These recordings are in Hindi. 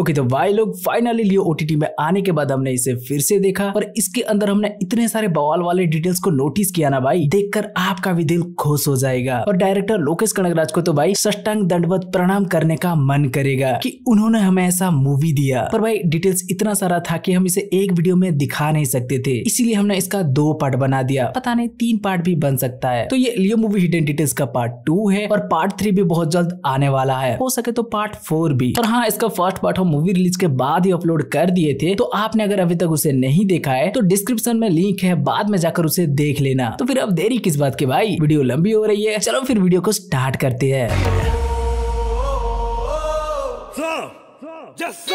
ओके तो वाई लोग फाइनली लियो ओटीटी में आने के बाद हमने इसे फिर से देखा पर इसके अंदर हमने इतने सारे बवाल वाले डिटेल्स को नोटिस किया ना भाई देखकर आपका भी दिल खुश हो जाएगा और डायरेक्टर लोकेश कनक को तो भाई सष्टांग दंडवत प्रणाम करने का मन करेगा कि उन्होंने हमें ऐसा मूवी दिया पर भाई डिटेल्स इतना सारा था कि हम इसे एक वीडियो में दिखा नहीं सकते थे इसीलिए हमने इसका दो पार्ट बना दिया पता नहीं तीन पार्ट भी बन सकता है तो ये लियो मूवी हिडन डिटेल्स का पार्ट टू है और पार्ट थ्री भी बहुत जल्द आने वाला है हो सके तो पार्ट फोर भी और हाँ इसका फर्स्ट पार्ट हम मूवी रिलीज के बाद ही अपलोड कर दिए थे तो आपने अगर अभी तक उसे नहीं देखा है तो डिस्क्रिप्शन में लिंक है बाद में जाकर उसे देख लेना तो फिर अब देरी किस बात की भाई वीडियो लंबी हो रही है चलो फिर वीडियो को स्टार्ट करते है Just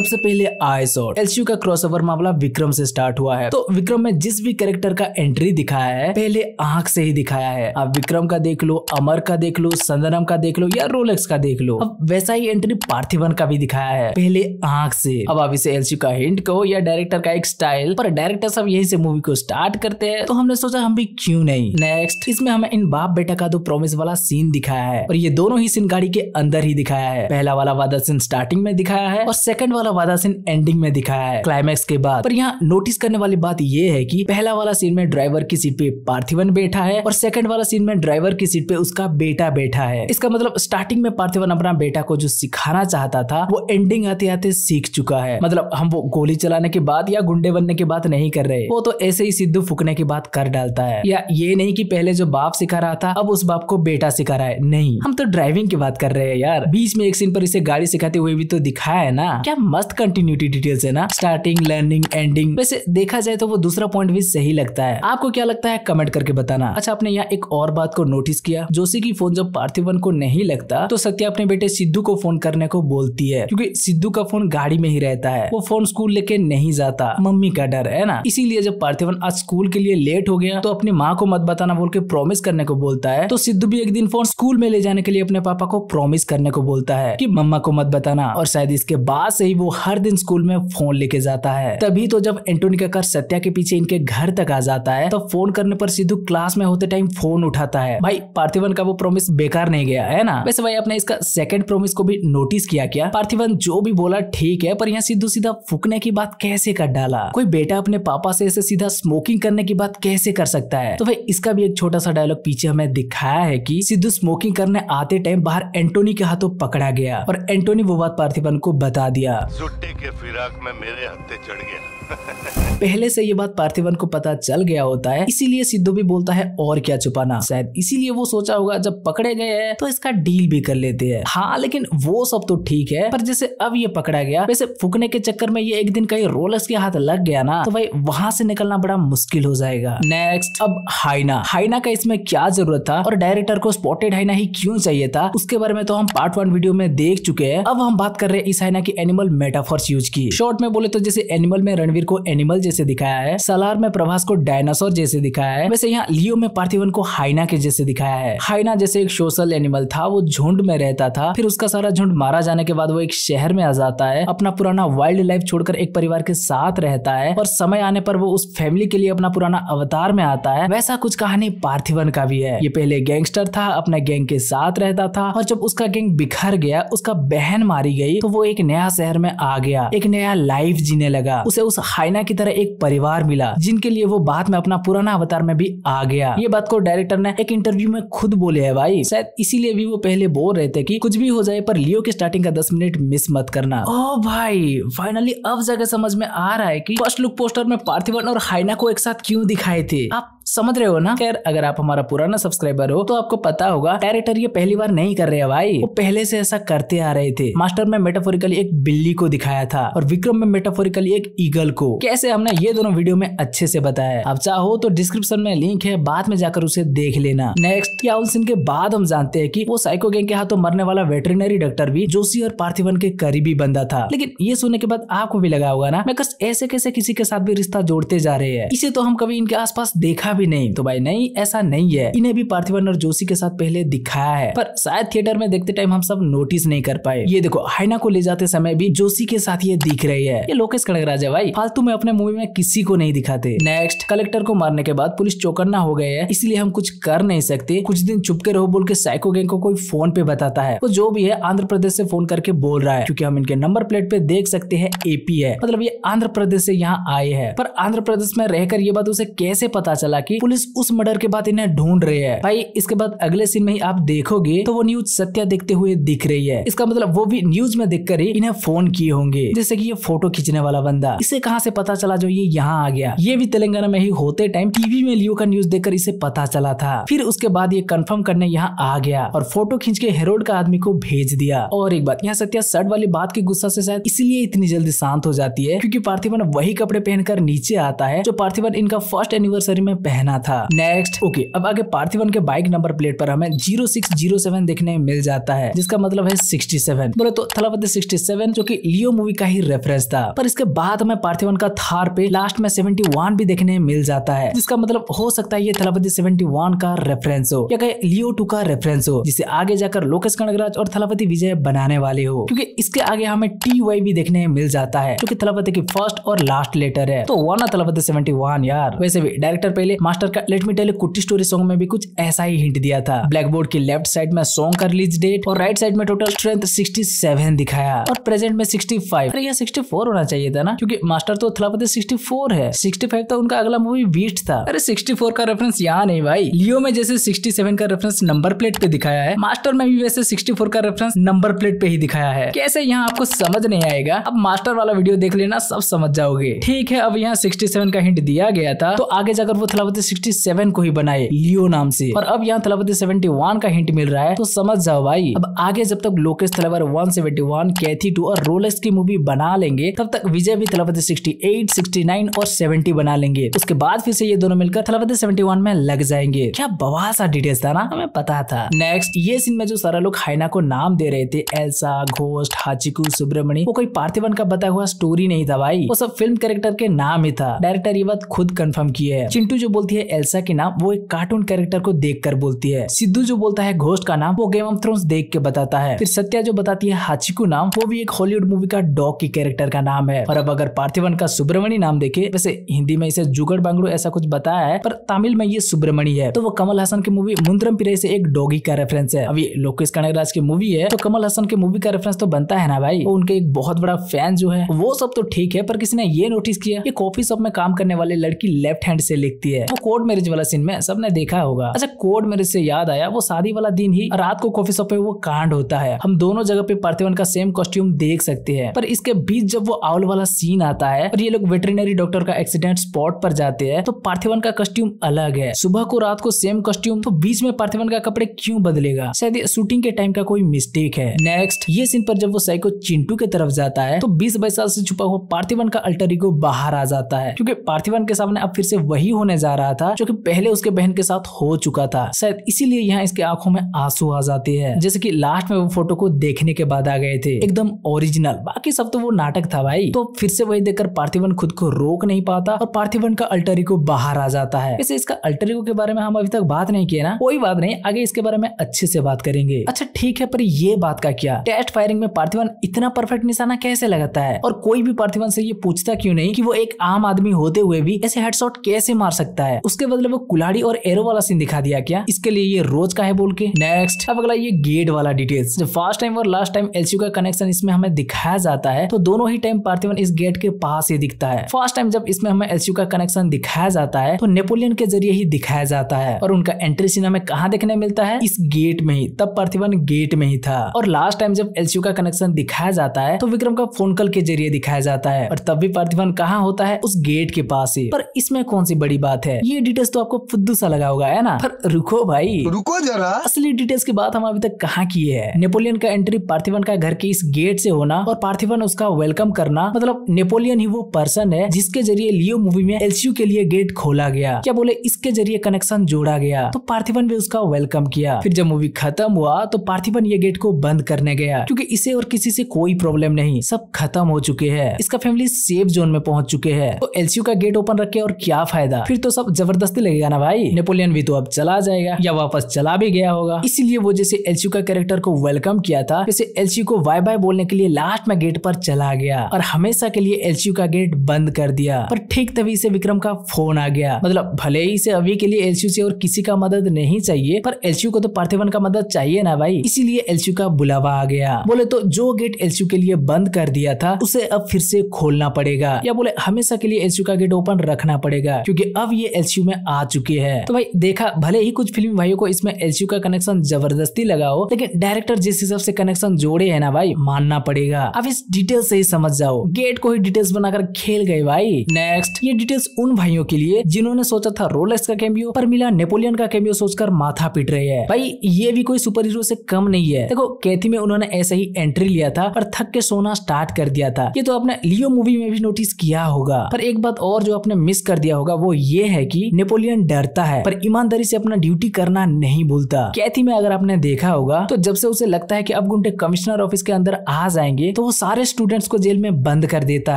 सबसे पहले आयस और एलसीयू का क्रॉसओवर मामला विक्रम से स्टार्ट हुआ है तो विक्रम में जिस भी कैरेक्टर का एंट्री दिखाया है पहले आंख से ही दिखाया है अब विक्रम का देख लो अमर का देख लो संदनम का देख लो या रोलेक्स का देख लो अब वैसा ही एंट्री पार्थिवन का भी दिखाया है पहले आंख से अब आप इसे एलसीयू का हिंट कहो या डायरेक्टर का एक स्टाइल पर डायरेक्टर सब यही से मूवी को स्टार्ट करते हैं तो हमने सोचा हम भी क्यूँ नहीं नेक्स्ट इसमें हमें इन बाप बेटा का दो तो प्रोमिस वाला सीन दिखाया है और ये दोनों ही सीन गाड़ी के अंदर ही दिखाया है पहला वाला वादा सीन स्टार्टिंग में दिखाया है और सेकंड वाला का वादा सीन एंडिंग में दिखाया है क्लाइमैक्स के बाद पर यहाँ नोटिस करने वाली बात यह है कि पहला वाला सीन में ड्राइवर की सीट पे पार्थिवन बैठा है और सेकंड वाला सीन में ड्राइवर की सीट पे उसका बेटा बैठा है इसका मतलब स्टार्टिंग में पार्थिवन अपना बेटा को जो सिखाना चाहता था वो एंडिंग आते आते सीख चुका है मतलब हम वो गोली चलाने के बाद या गुंडे बनने की बात नहीं कर रहे वो तो ऐसे ही सिद्धू फूकने की बात कर डालता है या ये नहीं की पहले जो बाप सिखा रहा था अब उस बाप को बेटा सिखा रहा है नहीं हम तो ड्राइविंग की बात कर रहे हैं यार बीच में एक सीन पर इसे गाड़ी सिखाते हुए भी तो दिखाया है ना क्या मस्त कंटिन्यूटी डिटेल्स है ना स्टार्टिंग लर्निंग एंडिंग वैसे देखा जाए तो वो दूसरा पॉइंट भी सही लगता है आपको क्या लगता है कमेंट करके बताना अच्छा आपने यहाँ एक और बात को नोटिस किया जोशी की फोन जब पार्थिवन को नहीं लगता तो सत्या अपने बेटे सिद्धू को फोन करने को बोलती है क्योंकि सिद्धू का फोन गाड़ी में ही रहता है वो फोन स्कूल लेके नहीं जाता मम्मी का डर है ना इसीलिए जब पार्थिवन आज स्कूल के लिए लेट हो गया तो अपनी माँ को मत बताना बोल के प्रॉमिस करने को बोलता है तो सिद्धू भी एक दिन फोन स्कूल में ले जाने के लिए अपने पापा को प्रॉमिस करने को बोलता है की मम्मा को मत बताना और शायद इसके बाद से ही वो हर दिन स्कूल में फोन लेके जाता है तभी तो जब एंटोनी का सत्या के पीछे इनके घर तक आ जाता है तो फोन करने पर सिद्धू क्लास में होते टाइम फोन उठाता है भाई पार्थिवन का वो प्रोमिस बेकार नहीं गया है ना वैसे भाई आपने इसका सेकंड प्रोमिस को भी नोटिस किया क्या पार्थिवन जो भी बोला ठीक है पर यहाँ सिद्धू सीधा फूकने की बात कैसे कर डाला कोई बेटा अपने पापा से ऐसे सीधा स्मोकिंग करने की बात कैसे कर सकता है तो भाई इसका भी एक छोटा सा डायलॉग पीछे हमें दिखाया है कि सिद्धू स्मोकिंग करने आते टाइम बाहर एंटोनी के हाथों पकड़ा गया और एंटोनी वो बात पार्थिवन को बता दिया जुट्टे के फिराक में मेरे हत्थे चढ़ गया पहले से ये बात पार्थिवन को पता चल गया होता है इसीलिए सिद्धू भी बोलता है और क्या छुपाना शायद इसीलिए वो सोचा होगा जब पकड़े गए हैं तो इसका डील भी कर लेते हैं हाँ लेकिन वो सब तो ठीक है पर जैसे अब ये पकड़ा गया वैसे फूकने के चक्कर में ये एक दिन कहीं रोलर्स के हाथ लग गया ना तो भाई वहां से निकलना बड़ा मुश्किल हो जाएगा नेक्स्ट अब हाइना हाइना का इसमें क्या जरूरत था और डायरेक्टर को स्पॉटेड हाइना ही क्यों चाहिए था उसके बारे में तो हम पार्ट वन वीडियो में देख चुके हैं अब हम बात कर रहे हैं इस हाइना की एनिमल मेटाफोर्स यूज की शॉर्ट में बोले तो जैसे एनिमल में रणवीर को एनिमल जैसे दिखाया है सलार में प्रभास को डायनासोर जैसे दिखाया है वैसे यहाँ लियो में पार्थिवन को हाइना के जैसे दिखाया है हाइना जैसे एक सोशल एनिमल था वो झुंड में रहता था फिर उसका सारा झुंड मारा जाने के बाद वो एक शहर में आ जाता है अपना पुराना वाइल्ड लाइफ छोड़कर एक परिवार के साथ रहता है और समय आने पर वो उस फैमिली के लिए अपना पुराना अवतार में आता है वैसा कुछ कहानी पार्थिवन का भी है ये पहले गैंगस्टर था अपने गैंग के साथ रहता था और जब उसका गैंग बिखर गया उसका बहन मारी गई तो वो एक नया शहर में आ गया एक नया लाइफ जीने लगा उसे उस हाइना की तरह एक परिवार मिला जिनके लिए वो बाद में अपना पुराना अवतार में भी आ गया ये बात को डायरेक्टर ने एक इंटरव्यू में खुद बोले है भाई शायद इसीलिए भी वो पहले बोल रहे थे की कुछ भी हो जाए पर लियो के स्टार्टिंग का दस मिनट मिस मत करना ओ भाई फाइनली अब जगह समझ में आ रहा है की फर्स्ट लुक पोस्टर में पार्थिवन और हाइना को एक साथ क्यूँ दिखाए थे आप समझ रहे हो ना खैर अगर आप हमारा पुराना सब्सक्राइबर हो तो आपको पता होगा डायरेक्टर ये पहली बार नहीं कर रहे हैं भाई वो पहले से ऐसा करते आ रहे थे मास्टर में मेटाफोरिकली एक बिल्ली को दिखाया था और विक्रम में मेटाफोरिकली एक ईगल को कैसे हमने ये दोनों वीडियो में अच्छे से बताया आप चाहो तो डिस्क्रिप्शन में लिंक है बाद में जाकर उसे देख लेना नेक्स्ट क्या के बाद हम जानते हैं की वो साइको गैंग के हाथों मरने वाला वेटरिनरी डॉक्टर भी जोशी और पार्थिवन के करीबी बंदा था लेकिन ये सुनने के बाद आपको भी लगा होगा ना मैं ऐसे कैसे किसी के साथ भी रिश्ता जोड़ते जा रहे हैं इसे तो हम कभी इनके आसपास देखा भी नहीं तो भाई नहीं ऐसा नहीं है इन्हें भी पार्थिवन और जोशी के साथ पहले दिखाया है पर शायद थिएटर में देखते टाइम हम सब नोटिस नहीं कर पाए ये देखो हाइना को ले जाते समय भी जोशी के साथ ये दिख रही है ये लोकेश कड़कराज है भाई फालतू में अपने मूवी में किसी को नहीं दिखाते नेक्स्ट कलेक्टर को मारने के बाद पुलिस चौकन्ना हो गए है इसलिए हम कुछ कर नहीं सकते कुछ दिन चुपके रहो बोल के साइको गैंग को कोई फोन पे बताता है तो जो भी है आंध्र प्रदेश से फोन करके बोल रहा है क्योंकि हम इनके नंबर प्लेट पे देख सकते हैं एपी है मतलब ये आंध्र प्रदेश से यहाँ आए हैं पर आंध्र प्रदेश में रहकर ये बात उसे कैसे पता चला कि पुलिस उस मर्डर के बाद इन्हें ढूंढ रही है भाई इसके बाद अगले सीन में ही आप देखोगे तो वो न्यूज सत्या देखते हुए दिख रही है इसका मतलब वो भी न्यूज में देख ही इन्हें फोन किए होंगे जैसे की ये फोटो खींचने वाला बंदा इसे कहाँ से पता चला जो ये यहाँ आ गया ये भी तेलंगाना में ही होते टाइम टीवी में लियो का न्यूज देख इसे पता चला था फिर उसके बाद ये कन्फर्म करने यहाँ आ गया और फोटो खींच के हेरोड का आदमी को भेज दिया और एक बात यहाँ सत्या सर्ट वाली बात के गुस्सा से शायद इसीलिए इतनी जल्दी शांत हो जाती है क्योंकि पार्थिवन वही कपड़े पहनकर नीचे आता है जो पार्थिवन इनका फर्स्ट एनिवर्सरी में पहना था नेक्स्ट ओके अब आगे पार्थिवन के बाइक नंबर प्लेट पर हमें जीरो सिक्स जीरो सेवन देखने में मिल जाता है जिसका मतलब है सिक्सटी सेवन बोले तो थलापति सिक्सटी सेवन जो की लियो मूवी का ही रेफरेंस था पर इसके बाद हमें पार्थिवन का थार पे लास्ट में सेवेंटी वन भी देखने मिल जाता है जिसका मतलब हो सकता है ये थलापति सेवेंटी वन का रेफरेंस हो या कहे लियो टू का रेफरेंस हो जिसे आगे जाकर लोकेश कनगराज और थलापति विजय बनाने वाले हो क्योंकि इसके आगे हमें टी वाई भी देखने मिल जाता है जो की थलापति की फर्स्ट और लास्ट लेटर है तो वन थलापति सेवेंटी वन यार वैसे भी डायरेक्टर पहले मास्टर का let me tell Kutti story song में भी कुछ ऐसा ही हिंट दिया था ब्लैक बोर्ड की लेफ्ट साइड में सॉन्ग का रिलीज डेट और राइट साइड में टोटल स्ट्रेंथ सेवन दिखाया और प्रेजेंट में 65 अरे यहाँ फोर होना चाहिए था ना क्योंकि मास्टर तो थलापति फोर है सिक्सटी फाइव तो उनका अगला मूवी बीस्ट था अरे सिक्सटी फोर का रेफरेंस यहाँ नहीं भाई लियो में जैसे सिक्सटी सेवन का रेफरेंस नंबर प्लेट पे दिखाया है मास्टर में भी वैसे फोर का रेफरेंस नंबर प्लेट पे ही दिखाया है कैसे यहाँ आपको समझ नहीं आएगा अब मास्टर वाला वीडियो देख लेना सब समझ जाओगे ठीक है अब यहाँ सिक्सटी सेवन का हिंट दिया गया था तो आगे जाकर वो थोड़ा तलबत सिक्सटी सेवन को ही बनाए लियो नाम से और अब यहाँ तलबत सेवेंटी वन का हिंट मिल रहा है तो समझ जाओ भाई अब आगे जब तक लोकेश तलावर one seventy one Kaithi two और रोलेक्स की मूवी बना लेंगे तब तक विजय भी Thalapathy sixty eight sixty nine और सेवेंटी बना लेंगे उसके बाद फिर से ये दोनों मिलकर थलबत सेवेंटी वन में लग जाएंगे क्या बवाल सा डिटेल्स था ना हमें पता था नेक्स्ट ये सीन में जो सारा लोग हाइना को नाम दे रहे थे एल्सा घोष्ट हाचिकू सुब्रमणी वो कोई पार्थिवन का बताया हुआ स्टोरी नहीं था भाई वो सब फिल्म कैरेक्टर के नाम ही था डायरेक्टर ये बात खुद कंफर्म की है चिंटू जो बोलती है एल्सा के नाम वो एक कार्टून कैरेक्टर को देख कर बोलती है सिद्धू जो बोलता है घोष्ट का नाम वो गेम ऑफ थ्रोन्स देख के बताता है फिर सत्या जो बताती है हाचिकू नाम वो भी एक हॉलीवुड मूवी का डॉग की कैरेक्टर का नाम है और अब अगर पार्थिवन का सुब्रमणी नाम देखे वैसे हिंदी में इसे जुगड़ बांगड़ू ऐसा कुछ बताया है पर तमिल में ये सुब्रमणी है तो वो कमल हसन की मूवी मुंद्रम पिरे से एक डॉगी का रेफरेंस है अभी लोकेश कनकराज की मूवी है तो कमल हसन की मूवी का रेफरेंस तो बनता है ना भाई वो उनके एक बहुत बड़ा फैन जो है वो सब तो ठीक है पर किसी ने ये नोटिस किया कि कॉफी शॉप में काम करने वाले लड़की लेफ्ट हैंड से लिखती है वो कोर्ट मैरिज वाला सीन में सबने देखा होगा अच्छा कोर्ट मैरिज से याद आया वो शादी वाला दिन ही रात को कॉफी शॉप पे वो कांड होता है हम दोनों जगह पे पार्थिवन का सेम कॉस्ट्यूम देख सकते हैं पर इसके बीच जब वो आउल वाला सीन आता है और ये लोग वेटरिनरी डॉक्टर का एक्सीडेंट स्पॉट पर जाते हैं तो पार्थिवन का कॉस्ट्यूम अलग है सुबह को रात को सेम कॉस्ट्यूम तो बीच में पार्थिवन का कपड़े क्यों बदलेगा शायद शूटिंग के टाइम का कोई मिस्टेक है नेक्स्ट ये सीन पर जब वो साइको चिंटू के तरफ जाता है तो बीस बाईस साल से छुपा हुआ पार्थिवन का अल्टरिगो बाहर आ जाता है क्योंकि पार्थिवन के सामने अब फिर से वही होने जा रहा था जो कि पहले उसके बहन के साथ हो चुका था शायद इसीलिए यहाँ इसके आंखों में आंसू आ जाते हैं जैसे कि लास्ट में वो फोटो को देखने के बाद आ गए थे एकदम ओरिजिनल बाकी सब तो वो नाटक था भाई तो फिर से वही देखकर पार्थिवन खुद को रोक नहीं पाता और पार्थिवन का अल्टरिको बाहर आ जाता है वैसे इसका अल्टरिको के बारे में हम अभी तक बात नहीं किए ना कोई बात नहीं आगे इसके बारे में अच्छे से बात करेंगे अच्छा ठीक है पर ये बात का क्या टेस्ट फायरिंग में पार्थिवन इतना परफेक्ट निशाना कैसे लगाता है और कोई भी पार्थिवन से ये पूछता क्यों नहीं की वो एक आम आदमी होते हुए भी ऐसे हेडशॉट कैसे मार सकता है है उसके बदले वो कुलाड़ी और एरो वाला सीन दिखा दिया क्या इसके लिए ये रोज का है बोल के नेक्स्ट अब अगला ये गेट वाला डिटेल्स जब फर्स्ट टाइम और लास्ट टाइम एलसीयू का कनेक्शन इसमें हमें दिखाया जाता है तो दोनों ही टाइम पार्थिवन इस गेट के पास ही दिखता है फर्स्ट टाइम जब इसमें हमें एलसीयू का कनेक्शन दिखाया जाता है तो नेपोलियन के जरिए ही दिखाया जाता है और उनका एंट्री सीन हमें कहाँ देखने मिलता है इस गेट में ही तब पार्थिवन गेट में ही था और लास्ट टाइम जब एलसीयू का कनेक्शन दिखाया जाता है तो विक्रम का फोन कॉल के जरिए दिखाया जाता है और तब भी पार्थिवन कहाँ होता है उस गेट के पास ही पर इसमें कौन सी बड़ी बात है ये डिटेल्स तो आपको फुद्दू सा लगा होगा है ना पर रुको भाई रुको जरा असली डिटेल्स की बात हम अभी तक कहाँ की है नेपोलियन का एंट्री पार्थिवन का घर के इस गेट से होना और पार्थिवन उसका वेलकम करना मतलब नेपोलियन ही वो पर्सन है जिसके जरिए लियो मूवी में एलसीयू के लिए गेट खोला गया क्या बोले इसके जरिए कनेक्शन जोड़ा गया तो पार्थिवन भी उसका वेलकम किया फिर जब मूवी खत्म हुआ तो पार्थिवन ये गेट को बंद करने गया क्योंकि इसे और किसी से कोई प्रॉब्लम नहीं सब खत्म हो चुके हैं इसका फैमिली सेफ जोन में पहुंच चुके हैं तो एलसीयू का गेट ओपन रखे और क्या फायदा फिर तो सब जबरदस्ती लगेगा ना भाई नेपोलियन भी तो अब चला जाएगा या वापस चला भी गया होगा इसीलिए वो जैसे एलसीयू का कैरेक्टर को वेलकम किया था वैसे एलसीयू को बाय बाय बोलने के लिए लास्ट में गेट पर चला गया और हमेशा के लिए एलसीयू का गेट बंद कर दिया पर ठीक तभी से विक्रम का फोन आ गया मतलब भले ही से अभी के लिए एलसीयू से और किसी का मदद नहीं चाहिए पर एलसीयू को तो पार्थिवन का मदद चाहिए ना भाई इसीलिए एलसीयू का बुलावा आ गया बोले तो जो गेट एलसीयू के लिए बंद कर दिया था उसे अब फिर से खोलना पड़ेगा या बोले हमेशा के लिए एलसीयू का गेट ओपन रखना पड़ेगा क्योंकि अब ये एलसीयू में आ चुकी है तो भाई देखा भले ही कुछ फिल्म भाइयों को इसमें एलसीयू का कनेक्शन जबरदस्ती लगा हो लेकिन डायरेक्टर जिस हिसाब से कनेक्शन जोड़े है ना भाई मानना पड़ेगा अब इस डिटेल से ही समझ जाओ गेट को ही डिटेल्स बनाकर खेल गए भाई नेक्स्ट ये डिटेल्स उन भाइयों के लिए जिन्होंने सोचा था रोलेक्स का कैम्बियो पर मिला नेपोलियन का कैम्बियो सोचकर माथा पीट रहे हैं भाई ये भी कोई सुपर हीरो से कम नहीं है देखो कैथी में उन्होंने ऐसे ही एंट्री लिया था और थक के सोना स्टार्ट कर दिया था ये तो आपने लियो मूवी में भी नोटिस किया होगा पर एक बात और जो आपने मिस कर दिया होगा वो ये है है कि नेपोलियन डरता है पर ईमानदारी से अपना ड्यूटी करना नहीं भूलता कैथी में अगर आपने देखा होगा तो जब से उसे लगता है कि अब गुंडे कमिश्नर ऑफिस के अंदर आ जाएंगे तो वो सारे स्टूडेंट्स को जेल में बंद कर देता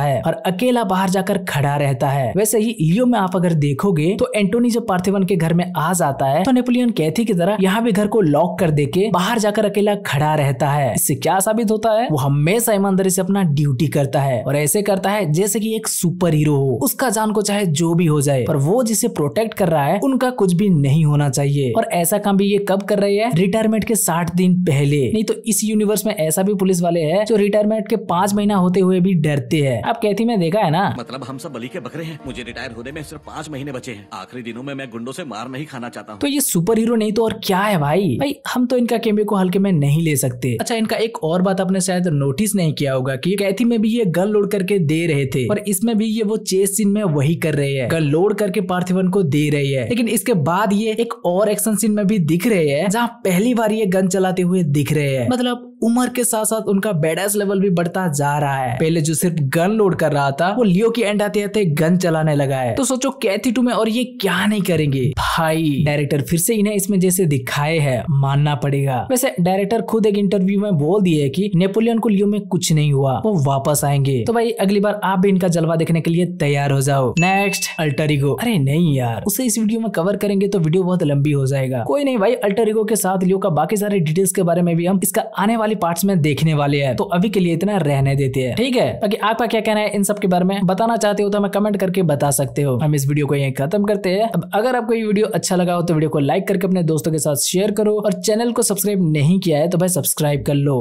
है और अकेला बाहर जाकर खड़ा रहता है वैसे ही इलियो में आप अगर देखोगे तो एंटोनी जब पार्थिवन के घर में आ जाता है तो नेपोलियन कैथी की तरह यहाँ भी घर को लॉक कर दे के बाहर जाकर अकेला खड़ा रहता है इससे क्या साबित होता है वो हमेशा ईमानदारी से अपना ड्यूटी करता है और ऐसे करता है जैसे की एक सुपर हीरो हो उसका जान को चाहे जो भी हो जाए पर वो जिस जिसे प्रोटेक्ट कर रहा है उनका कुछ भी नहीं होना चाहिए और ऐसा काम भी ये कब कर रही है रिटायरमेंट के साठ दिन पहले नहीं तो इस यूनिवर्स में ऐसा भी पुलिस वाले है जो रिटायरमेंट के पांच महीना होते हुए भी डरते है अब कहती मैं देखा है ना मतलब हम सब बली के बकरे हैं मुझे रिटायर होने में सिर्फ पांच महीने बचे हैं आखिरी दिनों में मैं गुंडो ऐसी मार नहीं खाना चाहता हूँ तो ये सुपर हीरो नहीं तो और क्या है भाई भाई हम तो इनका कैमरे को हल्के में नहीं ले सकते अच्छा इनका एक और बात आपने शायद नोटिस नहीं किया होगा की कैथी में भी ये गल लोड करके दे रहे थे और इसमें भी ये वो चेस सीन में वही कर रहे हैं गल लोड करके पार्ट पार्थिवन को दे रही है लेकिन इसके बाद ये एक और एक्शन सीन में भी दिख रहे हैं जहाँ पहली बार ये गन चलाते हुए दिख रहे हैं मतलब उम्र के साथ साथ उनका बेडस लेवल भी बढ़ता जा रहा है पहले जो सिर्फ गन लोड कर रहा था वो लियो की एंड आते आते गन चलाने लगा है तो सोचो कैथी टू में और ये क्या नहीं करेंगे भाई डायरेक्टर फिर से इन्हें इसमें जैसे दिखाए है मानना पड़ेगा वैसे डायरेक्टर खुद एक इंटरव्यू में बोल दिए है की नेपोलियन को लियो में कुछ नहीं हुआ वो वापस आएंगे तो भाई अगली बार आप भी इनका जलवा देखने के लिए तैयार हो जाओ नेक्स्ट अल्टरिगो अरे नहीं यार उसे इस वीडियो में कवर करेंगे तो वीडियो बहुत लंबी हो जाएगा कोई नहीं भाई अल्टरिगो के साथ लियो का बाकी सारे डिटेल्स के बारे में भी हम इसका आने वाली वाले पार्ट में देखने वाले हैं तो अभी के लिए इतना रहने देते हैं ठीक है बाकी आपका क्या कहना है इन सब के बारे में बताना चाहते हो तो हमें कमेंट करके बता सकते हो हम इस वीडियो को यही खत्म करते हैं अब अगर आपको ये वीडियो अच्छा लगा हो तो वीडियो को लाइक करके अपने दोस्तों के साथ शेयर करो और चैनल को सब्सक्राइब नहीं किया है तो भाई सब्सक्राइब कर लो